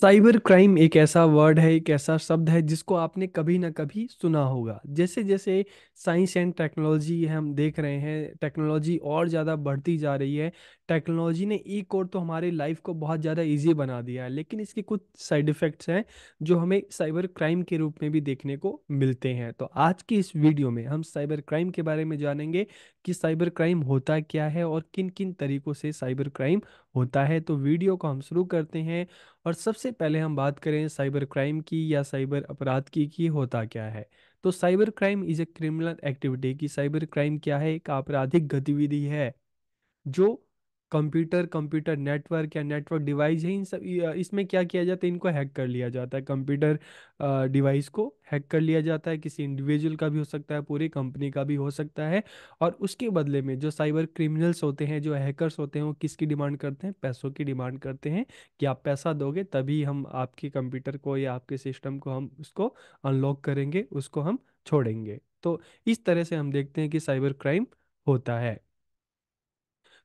cyber crime एक ऐसा word है एक ऐसा शब्द है जिसको आपने कभी ना कभी सुना होगा जैसे जैसे साइंस एंड टेक्नोलॉजी हम देख रहे हैं टेक्नोलॉजी और ज़्यादा बढ़ती जा रही है टेक्नोलॉजी ने एक और तो हमारे लाइफ को बहुत ज़्यादा इजी बना दिया है लेकिन इसके कुछ साइड इफ़ेक्ट्स हैं जो हमें साइबर क्राइम के रूप में भी देखने को मिलते हैं तो आज की इस वीडियो में हम साइबर क्राइम के बारे में जानेंगे कि साइबर क्राइम होता क्या है और किन किन तरीकों से साइबर क्राइम होता है तो वीडियो को हम शुरू करते हैं और सबसे पहले हम बात करें साइबर क्राइम की या साइबर अपराध की कि होता क्या है तो cyber crime is a criminal activity कि साइबर क्राइम क्या है एक आपराधिक गतिविधि है जो कंप्यूटर कंप्यूटर नेटवर्क या नेटवर्क डिवाइस है इन सब इसमें क्या किया जाता है इनको हैक कर लिया जाता है कंप्यूटर डिवाइस को हैक कर लिया जाता है किसी इंडिविजुअल का भी हो सकता है पूरी कंपनी का भी हो सकता है और उसके बदले में जो साइबर क्रिमिनल्स होते हैं जो हैकर्स होते हैं वो किसकी डिमांड करते हैं पैसों की डिमांड करते हैं कि आप पैसा दोगे तभी हम आपके कंप्यूटर को या आपके सिस्टम को हम उसको अनलॉक करेंगे उसको हम छोड़ेंगे तो इस तरह से हम देखते हैं कि साइबर क्राइम होता है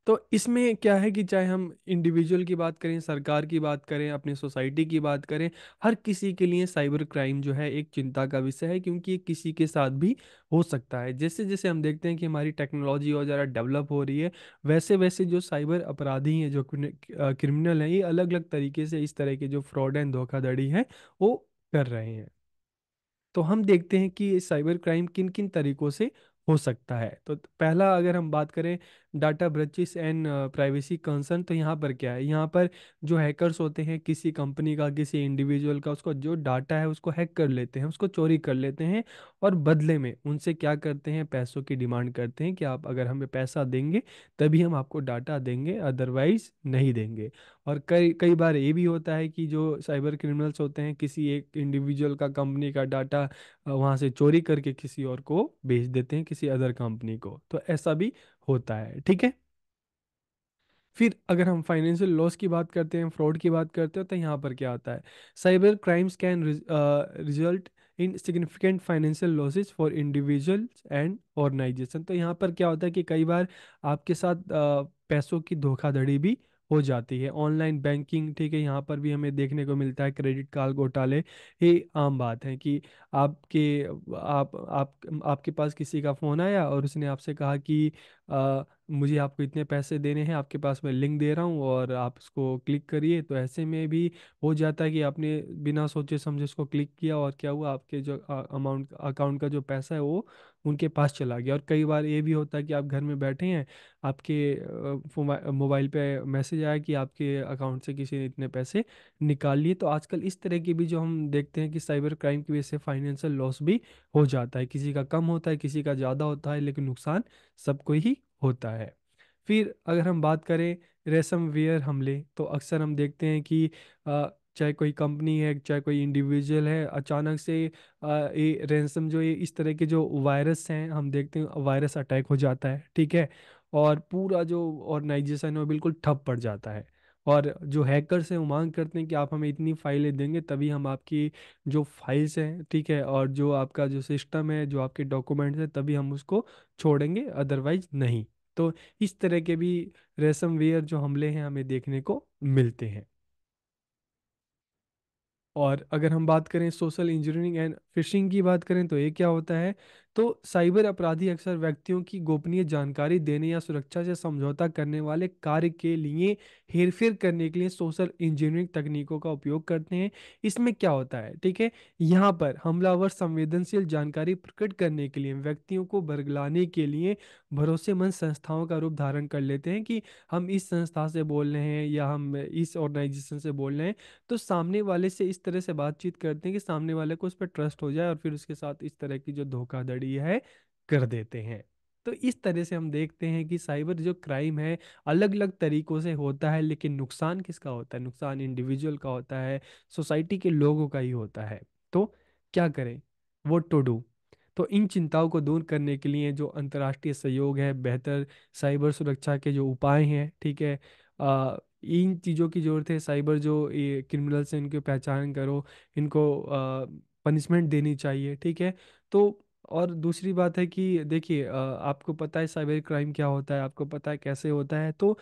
तो इसमें क्या है कि चाहे हम इंडिविजुअल की बात करें सरकार की बात करें अपनी सोसाइटी की बात करें हर किसी के लिए साइबर क्राइम जो है एक चिंता का विषय है क्योंकि ये किसी के साथ भी हो सकता है जैसे जैसे हम देखते हैं कि हमारी टेक्नोलॉजी और ज़्यादा डेवलप हो रही है वैसे वैसे जो साइबर अपराधी हैं जो क्रिमिनल हैं ये अलग अलग तरीके से इस तरह के जो फ्रॉड एंड धोखाधड़ी है वो कर रहे हैं तो हम देखते हैं कि साइबर क्राइम किन किन तरीकों से हो सकता है तो पहला अगर हम बात करें data breaches and privacy concern तो यहाँ पर क्या है यहाँ पर जो हैकर्स होते हैं किसी कंपनी का किसी इंडिविजुअल का उसका जो डाटा है उसको हैक कर लेते हैं उसको चोरी कर लेते हैं और बदले में उनसे क्या करते हैं पैसों की डिमांड करते हैं कि आप अगर हमें पैसा देंगे तभी हम आपको डाटा देंगे अदरवाइज नहीं देंगे और कई कई बार ये भी होता है कि जो साइबर क्रिमिनल्स होते हैं किसी एक इंडिविजुअल का कंपनी का डाटा वहाँ से चोरी करके किसी और को बेच देते हैं किसी अदर कंपनी को तो ऐसा भी होता है ठीक है फिर अगर हम फाइनेंशियल लॉस की बात करते हैं फ्रॉड की बात करते हैं तो यहाँ पर क्या आता है cyber crimes can result in significant financial losses for individuals and organisation तो यहाँ पर क्या होता है कि कई बार आपके साथ पैसों की धोखाधड़ी भी हो जाती है ऑनलाइन बैंकिंग ठीक है यहाँ पर भी हमें देखने को मिलता है क्रेडिट कार्ड घोटाले ये आम बात है कि आपके आप आप आपके पास किसी का फ़ोन आया और उसने आपसे कहा कि आ, मुझे आपको इतने पैसे देने हैं आपके पास मैं लिंक दे रहा हूँ और आप इसको क्लिक करिए तो ऐसे में भी हो जाता है कि आपने बिना सोचे समझे उसको क्लिक किया और क्या हुआ आपके जो अमाउंट अकाउंट का जो पैसा है वो उनके पास चला गया और कई बार ये भी होता है कि आप घर में बैठे हैं आपके मोबाइल पे मैसेज आया कि आपके अकाउंट से किसी ने इतने पैसे निकाल लिए तो आजकल इस तरह की भी जो हम देखते हैं कि साइबर क्राइम की वजह से फाइनेंशियल लॉस भी हो जाता है किसी का कम होता है किसी का ज़्यादा होता है लेकिन नुकसान सबको ही होता है फिर अगर हम बात करें वेयर हमले तो अक्सर हम देखते हैं कि चाहे कोई कंपनी है चाहे कोई इंडिविजुअल है अचानक से ये रेशम जो ये इस तरह के जो वायरस हैं हम देखते हैं वायरस अटैक हो जाता है ठीक है और पूरा जो ऑर्गेनाइजेशन है वो बिल्कुल ठप पड़ जाता है और जो हैकर्स हैं वो मांग करते हैं कि आप हमें इतनी फाइलें देंगे तभी हम आपकी जो फाइल्स हैं ठीक है और जो आपका जो सिस्टम है जो आपके डॉक्यूमेंट्स हैं तभी हम उसको छोड़ेंगे अदरवाइज नहीं तो इस तरह के भी वेयर जो हमले हैं हमें देखने को मिलते हैं और अगर हम बात करें सोशल इंजीनियरिंग एंड फिशिंग की बात करें तो ये क्या होता है तो साइबर अपराधी अक्सर व्यक्तियों की गोपनीय जानकारी देने या सुरक्षा से समझौता करने वाले कार्य के लिए हेरफेर करने के लिए सोशल इंजीनियरिंग तकनीकों का उपयोग करते हैं इसमें क्या होता है ठीक है यहाँ पर हमलावर संवेदनशील जानकारी प्रकट करने के लिए व्यक्तियों को बरगलाने के लिए भरोसेमंद संस्थाओं का रूप धारण कर लेते हैं कि हम इस संस्था से बोल रहे हैं या हम इस ऑर्गेनाइजेशन से बोल रहे हैं तो सामने वाले से इस तरह से बातचीत करते हैं कि सामने वाले को उस पर ट्रस्ट हो जाए और फिर उसके साथ इस तरह की जो धोखाधड़ी पड़ी है कर देते हैं तो इस तरह से हम देखते हैं कि साइबर जो क्राइम है अलग अलग तरीकों से होता है लेकिन नुकसान किसका होता है नुकसान इंडिविजुअल का होता है सोसाइटी के लोगों का ही होता है तो क्या करें वो टू तो डू तो इन चिंताओं को दूर करने के लिए जो अंतर्राष्ट्रीय सहयोग है बेहतर साइबर सुरक्षा के जो उपाय हैं ठीक है आ, इन चीज़ों की ज़रूरत है साइबर जो क्रिमिनल्स हैं इनकी पहचान करो इनको पनिशमेंट देनी चाहिए ठीक है तो और दूसरी बात है कि देखिए आपको पता है साइबर क्राइम क्या होता है आपको पता है कैसे होता है तो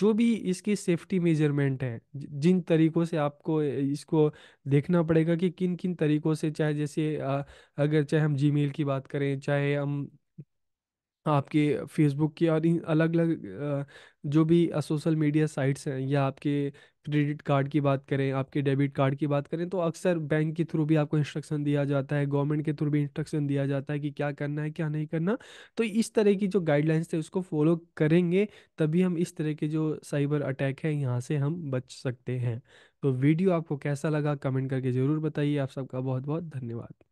जो भी इसकी सेफ्टी मेजरमेंट है जिन तरीकों से आपको इसको देखना पड़ेगा कि किन किन तरीकों से चाहे जैसे अगर चाहे हम जीमेल की बात करें चाहे हम आपके फेसबुक की और इन अलग अलग जो भी सोशल मीडिया साइट्स हैं या आपके क्रेडिट कार्ड की बात करें आपके डेबिट कार्ड की बात करें तो अक्सर बैंक के थ्रू भी आपको इंस्ट्रक्शन दिया जाता है गवर्नमेंट के थ्रू भी इंस्ट्रक्शन दिया जाता है कि क्या करना है क्या नहीं करना तो इस तरह की जो गाइडलाइंस है उसको फॉलो करेंगे तभी हम इस तरह के जो साइबर अटैक है यहाँ से हम बच सकते हैं तो वीडियो आपको कैसा लगा कमेंट करके ज़रूर बताइए आप सबका बहुत बहुत धन्यवाद